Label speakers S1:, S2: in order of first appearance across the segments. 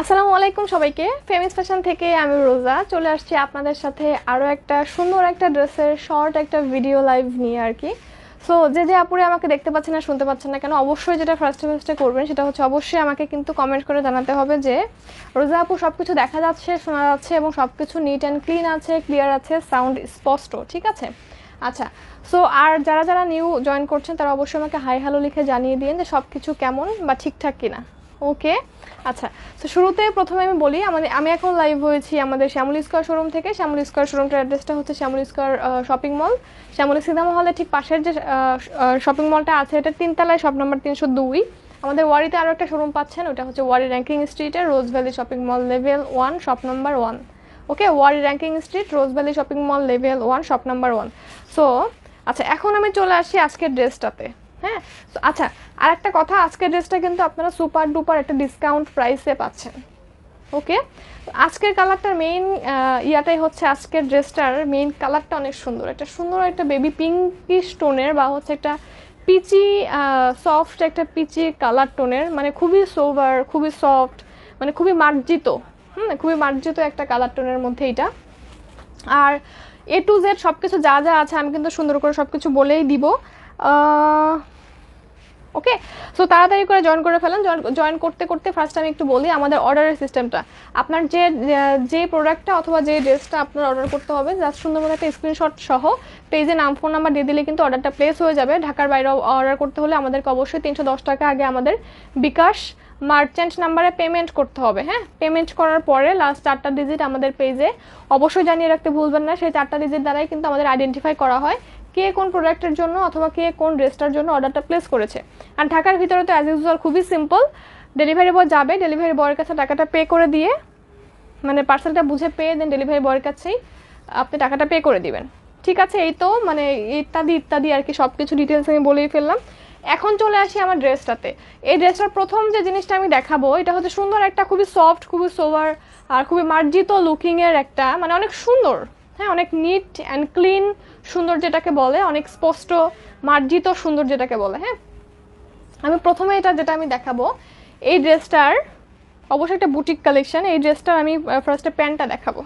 S1: আসসালামু আলাইকুম সবাইকে ফেমিস ফ্যাশন থেকে আমি রোজা চলে আসছি আপনাদের সাথে আরও একটা সুন্দর একটা ড্রেসের শর্ট একটা ভিডিও লাইভ নিয়ে আর কি সো যে যে আপুরে আমাকে দেখতে পাচ্ছেন না শুনতে পাচ্ছেন না কেন অবশ্যই যেটা ফার্স্টে ফার্স্টে করবেন সেটা হচ্ছে অবশ্যই আমাকে কিন্তু কমেন্ট করে জানাতে হবে যে রোজা আপু সব কিছু দেখা যাচ্ছে শোনা যাচ্ছে এবং সব কিছু নিট অ্যান্ড ক্লিন আছে ক্লিয়ার আছে সাউন্ড স্পষ্ট ঠিক আছে আচ্ছা সো আর যারা যারা নিউ জয়েন করছেন তারা অবশ্যই আমাকে হাই হ্যালো লিখে জানিয়ে দিন যে সব কিছু কেমন বা ঠিকঠাক কিনা ওকে আচ্ছা তো শুরুতে প্রথমে আমি বলি আমাদের আমি এখন লাইভ হয়েছি আমাদের শ্যামল স্কোয়ার শোরুম থেকে শ্যামল স্কোয়ার শোরুমটার অ্যাড্রেসটা হচ্ছে Shyamal square shopping mall Shyamal cinema হলে ঠিক পাশের যে শপিং মলটা আছে এটা তিনতলায় শপ নম্বর তিনশো দুই আমাদের ওয়ারিতে আরও একটা শোরুম পাচ্ছেন ওটা হচ্ছে ওয়ারি র্যাঙ্কিং স্ট্রিটে Rose Valley shopping mall level one shop number one okay Wari Rankin street Rose Valley shopping mall level one shop number one so আচ্ছা এখন আমি চলে আসি আজকের ড্রেসটাতে হ্যাঁ তো আচ্ছা আর একটা কথা আজকের ড্রেসটা কিন্তু আপনারা সুপার ডুপার একটা ডিসকাউন্ট প্রাইসে পাচ্ছেন ওকে আজকের কালারটার মেইন ইয়াটাই হচ্ছে আজকের ড্রেসটার মেইন কালারটা অনেক সুন্দর একটা সুন্দর একটা বেবি পিঙ্কিশ টোনের বা হচ্ছে একটা পিচি সফট একটা পিচি কালার টোনের মানে খুবই সোভার খুবই সফট মানে খুবই মার্জিত হুম খুবই মার্জিত একটা কালার টোনের মধ্যে এটা আর এ টু জেড সব কিছু যা যা আছে আমি কিন্তু সুন্দর করে সব কিছু বলেই দিব ওকে সো তাড়াতাড়ি করে জয়েন করে ফেলেন জয়েন করতে করতে ফার্স্ট আমি একটু বলি আমাদের অর্ডারের সিস্টেমটা আপনার যে যে প্রোডাক্টটা অথবা যে ড্রেসটা আপনার অর্ডার করতে হবে জাস্ট সুন্দর মতো একটা স্ক্রিনশট সহ পেজে নাম ফোন নাম্বার দিয়ে দিলে কিন্তু অর্ডারটা প্লেস হয়ে যাবে ঢাকার বাইরে অর্ডার করতে হলে আমাদেরকে অবশ্যই তিনশো দশ টাকা আগে আমাদের বিকাশ মার্চেন্ট নাম্বারে পেমেন্ট করতে হবে হ্যাঁ পেমেন্ট করার পরে লাস্ট চারটা ডিজিট আমাদের পেজে অবশ্যই জানিয়ে রাখতে ভুলবেন না সেই চারটা ডিজিট দ্বারাই কিন্তু আমাদের আইডেন্টিফাই করা হয় কে কোন প্রোডাক্টের জন্য অথবা কে কোন ড্রেসটার জন্য অর্ডারটা প্লেস করেছে আর ঢাকার ভিতরে তো অ্যাজ ইউজুয়াল খুবই সিম্পল ডেলিভারি বয় যাবে ডেলিভারি বয়ের কাছে টাকাটা পে করে দিয়ে মানে পার্সেলটা বুঝে পেয়ে দেন ডেলিভারি বয়ের কাছেই আপনি টাকাটা পে করে দিবেন ঠিক আছে এই তো মানে ইত্যাদি ইত্যাদি আর কি সব কিছু ডিটেলস আমি বলেই ফেললাম এখন চলে আসি আমার ড্রেসটাতে এই ড্রেসটার প্রথম যে জিনিসটা আমি দেখাবো এটা হচ্ছে সুন্দর একটা খুবই সফট খুবই সোভার আর খুবই মার্জিত লুকিংয়ের একটা মানে অনেক সুন্দর হ্যাঁ অনেক নিট অ্যান্ড ক্লিন সুন্দর যেটাকে বলে অনেক স্পষ্ট মার্জিত সুন্দর যেটাকে বলে হ্যাঁ আমি প্রথমে এটা যেটা আমি দেখাবো এই ড্রেসটার অবশ্যই একটা বুটিক কালেকশন এই ড্রেসটার আমি ফার্স্টে প্যান্টটা দেখাবো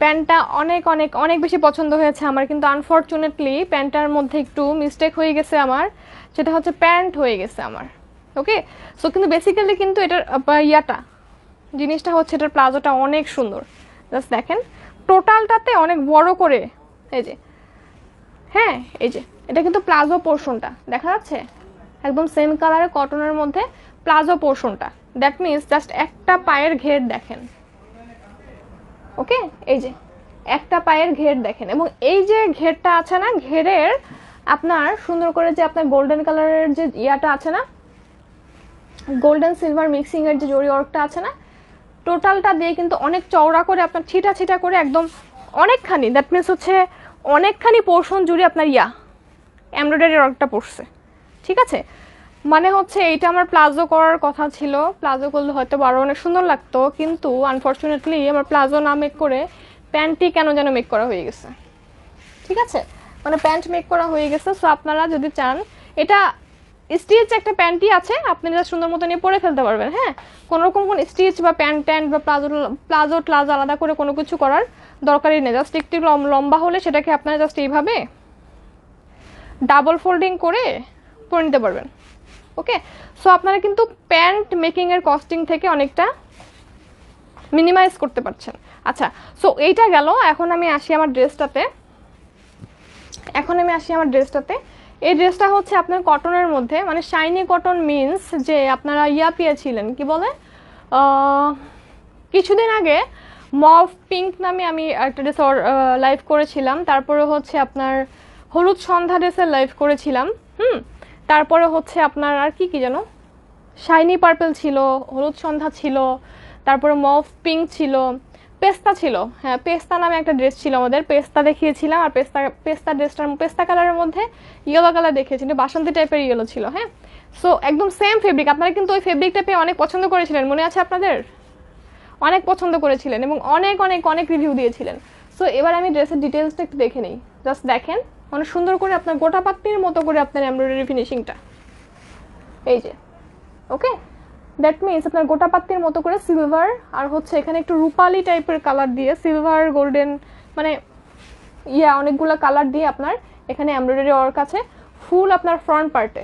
S1: প্যান্টটা অনেক অনেক অনেক বেশি পছন্দ হয়েছে আমার কিন্তু আনফর্চুনেটলি প্যান্টটার মধ্যে একটু মিস্টেক হয়ে গেছে আমার সেটা হচ্ছে প্যান্ট হয়ে গেছে আমার ওকে সো কিন্তু বেসিক্যালি কিন্তু এটার ইয়াটা জিনিসটা হচ্ছে এটার প্লাজোটা অনেক সুন্দর জাস্ট দেখেন টোটালটাতে অনেক বড় করে এই যে হ্যাঁ এই যে এটা কিন্তু প্লাজো পোর্শনটা দেখা যাচ্ছে একদম সেম কালারের কটনের মধ্যে প্লাজো পোর্শনটা দ্যাট মিনস জাস্ট একটা পায়ের ঘের দেখেন ওকে এই যে একটা পায়ের ঘের দেখেন এবং এই যে ঘেরটা আছে না ঘেরের আপনার সুন্দর করে যে আপনার গোল্ডেন কালারের যে ইয়াটা আছে না গোল্ডেন সিলভার মিক্সিংয়ের যে জরি ওয়ার্কটা আছে না টোটালটা দিয়ে কিন্তু অনেক চওড়া করে আপনার ছিটা ছিটা করে একদম অনেকখানি দ্যাট মিনস হচ্ছে অনেকখানি পোর্শন জুড়ে আপনার ইয়া এমব্রয়ডারি ওয়ার্কটা পড়ছে ঠিক আছে মানে হচ্ছে এইটা আমার প্লাজো করার কথা ছিল প্লাজো করলে হয়তো আরও অনেক সুন্দর লাগতো কিন্তু আনফর্চুনেটলি আমার প্লাজো না মেক করে প্যান্টটি কেন যেন মেক করা হয়ে গেছে ঠিক আছে মানে প্যান্ট মেক করা হয়ে গেছে সো আপনারা যদি চান এটা স্টিচ একটা প্যান্টই আছে আপনারা সুন্দর মতো নিয়ে পরে ফেলতে পারবেন হ্যাঁ কোনোরকম কোন স্টিচ বা প্যান্ট ট্যান্ট বা প্লাজো প্লাজো ট্লাজ আলাদা করে কোনো কিছু করার দরকারই নেই জাস্ট একটু লম্বা হলে সেটাকে আপনারা জাস্ট এইভাবে ডাবল ফোল্ডিং করে পরে নিতে পারবেন ওকে সো আপনারা কিন্তু প্যান্ট মেকিংয়ের কস্টিং থেকে অনেকটা মিনিমাইজ করতে পারছেন আচ্ছা সো এইটা গেল এখন আমি আসি আমার ড্রেসটাতে এখন আমি আসি আমার ড্রেসটাতে এই ড্রেসটা হচ্ছে আপনার কটনের মধ্যে মানে শাইনি কটন মিন্স যে আপনারা ইয়া পেয়েছিলেন কি বলে কিছুদিন আগে মফ পিঙ্ক নামে আমি একটা ড্রেস লাইভ করেছিলাম তারপরে হচ্ছে আপনার হলুদ সন্ধ্যা ড্রেসের লাইভ করেছিলাম হুম তারপরে হচ্ছে আপনার আর কি কি যেন শাইনি পার্পেল ছিল হলুদ সন্ধ্যা ছিল তারপরে মফ পিঙ্ক ছিল পেস্তা ছিল হ্যাঁ পেস্তা নামে একটা ড্রেস ছিল আমাদের পেস্তা দেখিয়েছিলাম আর পেস্তা পেস্তা ড্রেসটার পেস্তা কালারের মধ্যে ইয়েলো কালার দেখিয়েছি বাসন্তী টাইপের ইয়েলো ছিল হ্যাঁ সো একদম সেম ফেব্রিক আপনারা কিন্তু ওই ফেব্রিকটা পেয়ে অনেক পছন্দ করেছিলেন মনে আছে আপনাদের অনেক পছন্দ করেছিলেন এবং অনেক অনেক অনেক রিভিউ দিয়েছিলেন সো এবার আমি ড্রেসের ডিটেলসটা একটু দেখে নিই জাস্ট দেখেন অনেক সুন্দর করে আপনার গোটা পাত্রির মতো করে আপনার এমব্রয়ডারি ফিনিশিংটা এই যে ওকে দ্যাট মিনস আপনার গোটা পাত্তির মতো করে সিলভার আর হচ্ছে এখানে একটু রূপালি টাইপের কালার দিয়ে সিলভার গোল্ডেন মানে ইয়া অনেকগুলো কালার দিয়ে আপনার এখানে এমব্রয়ডারি ওয়ার্ক আছে ফুল আপনার ফ্রন্ট পার্টে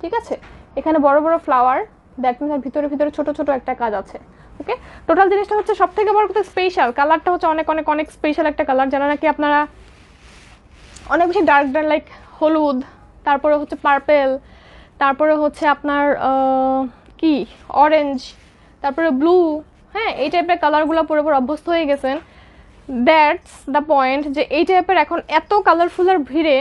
S1: ঠিক আছে এখানে বড় বড় ফ্লাওয়ার দ্যাট মিনস ভিতরে ভিতরে ছোট ছোট একটা কাজ আছে ওকে টোটাল জিনিসটা হচ্ছে সব থেকে বড় কথা স্পেশাল কালারটা হচ্ছে অনেক অনেক অনেক স্পেশাল একটা কালার যারা নাকি আপনারা অনেক বেশি ডার্ক ডার্ক লাইক হলুদ তারপরে হচ্ছে পার্পেল তারপরে হচ্ছে আপনার কি অরেঞ্জ তারপরে ব্লু হ্যাঁ এই টাইপের কালারগুলো পরে পর অভ্যস্ত হয়ে গেছেন দ্যাটস দ্য পয়েন্ট যে এই টাইপের এখন এত কালারফুলের ভিড়ে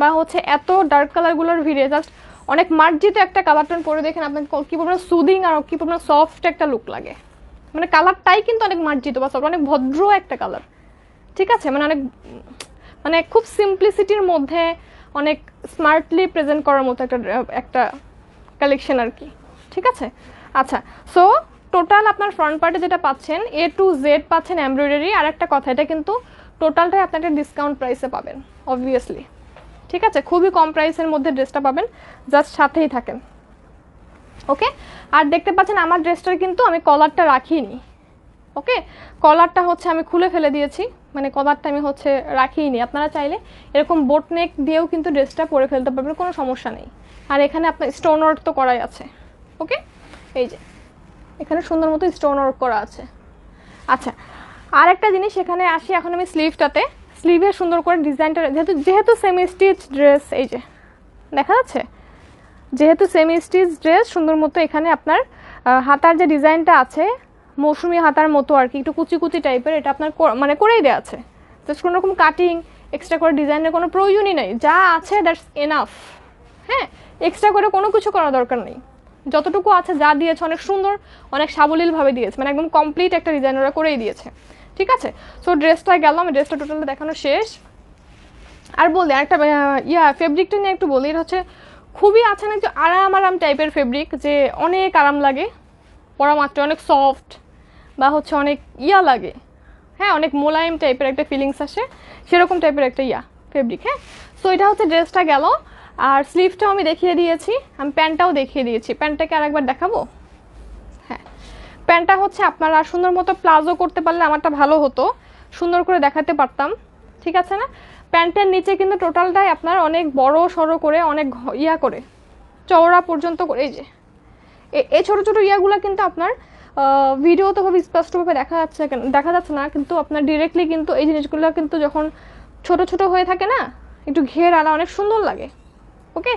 S1: বা হচ্ছে এত ডার্ক কালারগুলোর ভিড়ে জাস্ট অনেক মার্জিত একটা কালার টোন পরে দেখেন আপনার কী পরিমাণ সুদিং আর কী পরিমাণ সফট একটা লুক লাগে মানে কালারটাই কিন্তু অনেক মার্জিত বা সফট অনেক ভদ্র একটা কালার ঠিক আছে মানে অনেক মানে খুব সিম্পলিসিটির মধ্যে অনেক স্মার্টলি প্রেজেন্ট করার মতো একটা একটা কালেকশন আর কি ঠিক আছে আচ্ছা সো টোটাল আপনার ফ্রন্ট পার্টে যেটা পাচ্ছেন এ টু জেড পাচ্ছেন এমব্রয়ডারি আর একটা কথা এটা কিন্তু টোটালটাই আপনাকে ডিসকাউন্ট প্রাইসে পাবেন অবভিয়াসলি ঠিক আছে খুবই কম প্রাইসের মধ্যে ড্রেসটা পাবেন জাস্ট সাথেই থাকেন ওকে আর দেখতে পাচ্ছেন আমার ড্রেসটার কিন্তু আমি কলারটা রাখিনি ওকে কলারটা হচ্ছে আমি খুলে ফেলে দিয়েছি মানে কলারটা আমি হচ্ছে রাখিনি আপনারা চাইলে এরকম বোট নেক দিয়েও কিন্তু ড্রেসটা পরে ফেলতে পারবেন কোনো সমস্যা নেই আর এখানে আপনার স্টোন ওয়ার্ক তো করাই আছে ওকে এই যে এখানে সুন্দর মতো স্টোন ওয়ার্ক করা আছে আচ্ছা আর একটা জিনিস এখানে আসি এখন আমি স্লিভটাতে স্লিভে সুন্দর করে ডিজাইনটা যেহেতু যেহেতু সেমি স্টিচ ড্রেস এই যে দেখা যাচ্ছে যেহেতু সেমি স্টিচ ড্রেস সুন্দর মতো এখানে আপনার হাতার যে ডিজাইনটা আছে মৌসুমি হাতার মতো আর কি একটু কুচি কুচি টাইপের এটা আপনার মানে করেই দেওয়া আছে জাস্ট কোনো রকম কাটিং এক্সট্রা করে ডিজাইনের কোনো প্রয়োজনই নেই যা আছে দ্যাটস এনাফ হ্যাঁ এক্সট্রা করে কোনো কিছু করার দরকার নেই যতটুকু আছে যা দিয়েছে অনেক সুন্দর অনেক সাবলীলভাবে দিয়েছে মানে একদম কমপ্লিট একটা ডিজাইন ওরা করেই দিয়েছে ঠিক আছে সো ড্রেসটা আমি ড্রেসটা টোটালটা দেখানো শেষ আর বলি একটা ইয়া ফেব্রিকটা নিয়ে একটু বলি এটা হচ্ছে খুবই আছে না একটু আরাম আরাম টাইপের ফেব্রিক যে অনেক আরাম লাগে পরা মাত্র অনেক সফট বা হচ্ছে অনেক ইয়া লাগে হ্যাঁ অনেক মোলায়েম টাইপের একটা ফিলিংস আসে সেরকম টাইপের একটা ইয়া ফেব্রিক হ্যাঁ সো এটা হচ্ছে ড্রেসটা গেল আর স্লিভটাও আমি দেখিয়ে দিয়েছি আমি প্যান্টটাও দেখিয়ে দিয়েছি প্যান্টটাকে আরেকবার দেখাবো হ্যাঁ প্যান্টটা হচ্ছে আপনারা সুন্দর মতো প্লাজো করতে পারলে আমারটা ভালো হতো সুন্দর করে দেখাতে পারতাম ঠিক আছে না প্যান্টের নিচে কিন্তু টোটালটাই আপনার অনেক বড় সড়ো করে অনেক ইয়া করে চওড়া পর্যন্ত করে এই যে এই ছোটো ছোটো ইয়াগুলো কিন্তু আপনার তো খুব স্পষ্টভাবে দেখা যাচ্ছে দেখা যাচ্ছে না কিন্তু আপনার ডিরেক্টলি কিন্তু এই জিনিসগুলো কিন্তু যখন ছোট ছোট হয়ে থাকে না একটু ঘের আলা অনেক সুন্দর লাগে ওকে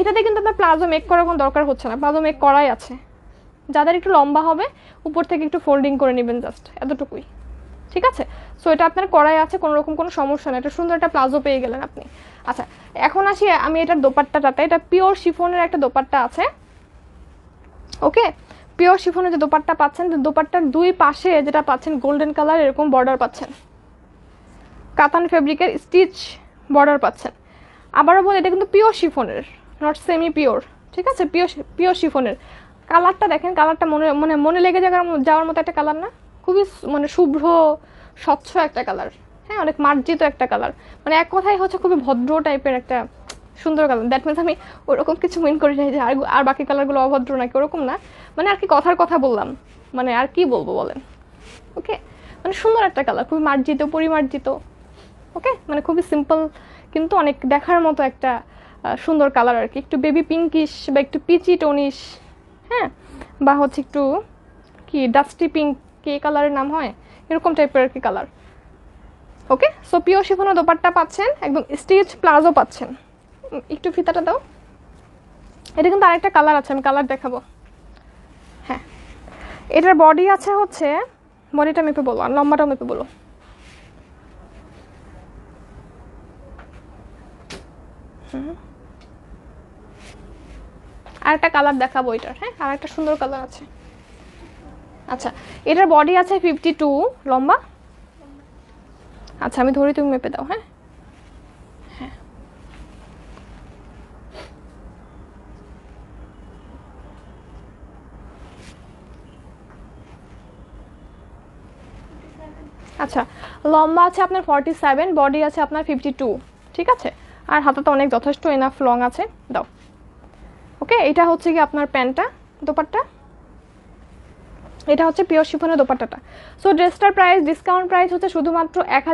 S1: এটাতে কিন্তু আপনার প্লাজো মেক করার কোনো দরকার হচ্ছে না প্লাজো মেক করাই আছে যাদের একটু লম্বা হবে উপর থেকে একটু ফোল্ডিং করে নেবেন জাস্ট এতটুকুই ঠিক আছে সো এটা আপনার করাই আছে কোনো রকম কোনো সমস্যা নেই এটা সুন্দর একটা প্লাজো পেয়ে গেলেন আপনি আচ্ছা এখন আসি আমি এটার দোপাট্টাটাতে এটা পিওর শিফনের একটা দোপাট্টা আছে ওকে পিওর শিফনের যে দোপাট্টা পাচ্ছেন দোপাট্টার দুই পাশে যেটা পাচ্ছেন গোল্ডেন কালার এরকম বর্ডার পাচ্ছেন কাতান ফেব্রিকের স্টিচ বর্ডার পাচ্ছেন আবারও বলি এটা কিন্তু পিওর শিফনের নট সেমি পিওর ঠিক আছে পিওর পিওর শিফনের কালারটা দেখেন কালারটা মনে মানে মনে লেগে যাওয়ার যাওয়ার মতো একটা কালার না খুবই মানে শুভ্র স্বচ্ছ একটা কালার হ্যাঁ অনেক মার্জিত একটা কালার মানে এক কথাই হচ্ছে খুবই ভদ্র টাইপের একটা সুন্দর কালার দ্যাট মিনস আমি ওরকম কিছু মিন করি নাই যে আর আর বাকি কালারগুলো অভদ্র নাকি ওরকম না মানে আর কি কথার কথা বললাম মানে আর কি বলবো বলেন ওকে মানে সুন্দর একটা কালার খুবই মার্জিত পরিমার্জিত ওকে মানে খুবই সিম্পল কিন্তু অনেক দেখার মতো একটা সুন্দর কালার আর কি একটু বেবি পিঙ্কিশ বা একটু পিচি টনিশ হ্যাঁ বা হচ্ছে একটু কি ডাস্টি পিঙ্ক কে কালারের নাম হয় এরকম টাইপের আর কি কালার ওকে সো পিও শিফনের দোপারটা পাচ্ছেন একদম স্টিচ প্লাজো পাচ্ছেন একটু ফিতাটা দাও এটা কিন্তু আরেকটা কালার আছে আমি কালার দেখাবো হ্যাঁ এটার বডি আছে হচ্ছে বডিটা মেপে বলো আর লম্বাটাও মেপে বলো আর একটা কালার দেখাবো এটার হ্যাঁ আর একটা সুন্দর কালার আছে আচ্ছা এটার বডি আছে ফিফটি টু লম্বা আচ্ছা আমি ধরি তুমি মেপে দাও হ্যাঁ হ্যাঁ আচ্ছা লম্বা আছে আপনার ফর্টি সেভেন বডি আছে আপনার ফিফটি টু ঠিক আছে আর তো অনেক যথেষ্ট এনাফ লং আছে দাও ওকে এটা হচ্ছে কি আপনার প্যান্টটা দোপারটা এটা হচ্ছে পিওর শিফনের দোপাট্টাটা সো ড্রেসটার প্রাইস ডিসকাউন্ট প্রাইস হচ্ছে শুধুমাত্র এক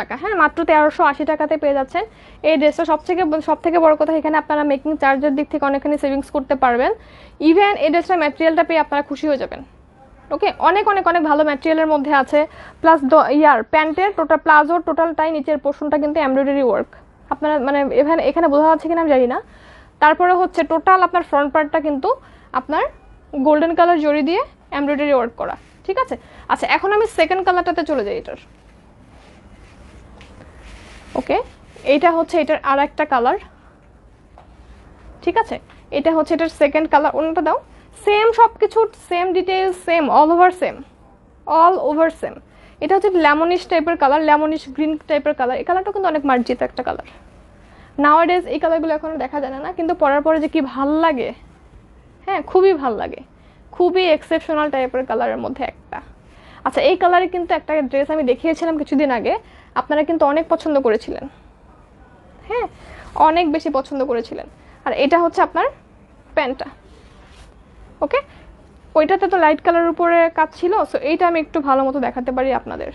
S1: টাকা হ্যাঁ মাত্র তেরোশো আশি টাকাতে পেয়ে যাচ্ছেন এই ড্রেসটা সবথেকে সবথেকে বড় কথা এখানে আপনারা মেকিং চার্জের দিক থেকে অনেকখানি সেভিংস করতে পারবেন ইভেন এই ড্রেসটার ম্যাটেরিয়ালটা পেয়ে আপনারা খুশি হয়ে যাবেন ওকে অনেক অনেক অনেক ভালো ম্যাটেরিয়ালের মধ্যে আছে প্লাস ইয়ার প্যান্টের টোটাল প্লাজোর টোটালটাই নিচের পোর্শনটা কিন্তু এমব্রয়ডারি ওয়ার্ক আপনারা মানে এখানে এখানে বোঝা যাচ্ছে কিনা আমি জানি না তারপরে হচ্ছে টোটাল আপনার ফ্রন্ট পার্টটা কিন্তু আপনার গোল্ডেন কালার জড়ি দিয়ে এমব্রয়ডারি ওয়ার্ক করা ঠিক আছে আচ্ছা এখন আমি সেকেন্ড কালারটাতে চলে যাই এটার ওকে এইটা হচ্ছে এটার আর একটা কালার ঠিক আছে এটা হচ্ছে এটার সেকেন্ড কালার অন্যটা দাও সেম সব কিছু same details same all over same all over same এটা হচ্ছে লেমনিশ টাইপের কালার লেমনিশ গ্রিন টাইপের কালার এই কালারটা কিন্তু অনেক মার্জিত একটা কালার নাওয়াডেজ এই কালারগুলো এখনও দেখা যায় না কিন্তু পরার পরে যে কি ভাল লাগে হ্যাঁ খুবই ভাল লাগে খুবই এক্সেপশনাল টাইপের কালারের মধ্যে একটা আচ্ছা এই কালারে কিন্তু একটা ড্রেস আমি দেখিয়েছিলাম কিছুদিন আগে আপনারা কিন্তু অনেক পছন্দ করেছিলেন হ্যাঁ অনেক বেশি পছন্দ করেছিলেন আর এটা হচ্ছে আপনার প্যান্টটা ওকে ওইটাতে তো লাইট কালার উপরে কাজ ছিল সো এইটা আমি একটু ভালো মতো দেখাতে পারি আপনাদের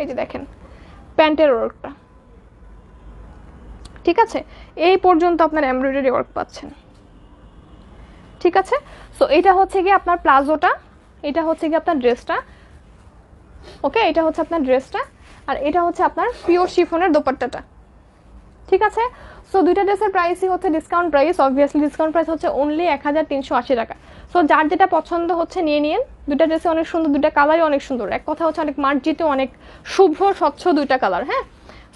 S1: এই যে দেখেন প্যান্টের ওয়ার্কটা ঠিক আছে এই পর্যন্ত আপনার এমব্রয়ডারি ওয়ার্ক পাচ্ছেন ঠিক আছে সো এটা হচ্ছে গিয়ে আপনার প্লাজোটা এটা হচ্ছে গিয়ে আপনার ড্রেসটা ওকে এটা হচ্ছে আপনার ড্রেসটা আর এটা হচ্ছে আপনার পিওর শিফনের দোপাট্টাটা ঠিক আছে সো দুইটা ড্রেসের প্রাইসই হচ্ছে discount price obviously discount price হচ্ছে অনলি এক হাজার তিনশো আশি টাকা সো যার যেটা পছন্দ হচ্ছে নিয়ে নিন দুটা ড্রেসে অনেক সুন্দর দুটা কালারই অনেক সুন্দর এক কথা হচ্ছে অনেক মার্জিত অনেক শুভ স্বচ্ছ দুইটা কালার হ্যাঁ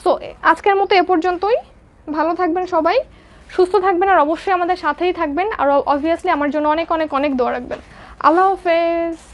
S1: সো আজকের মতো এ পর্যন্তই ভালো থাকবেন সবাই সুস্থ থাকবেন আর অবশ্যই আমাদের সাথেই থাকবেন আর অবভিয়াসলি আমার জন্য অনেক অনেক অনেক দোয়া রাখবেন আল্লাহ হাফেজ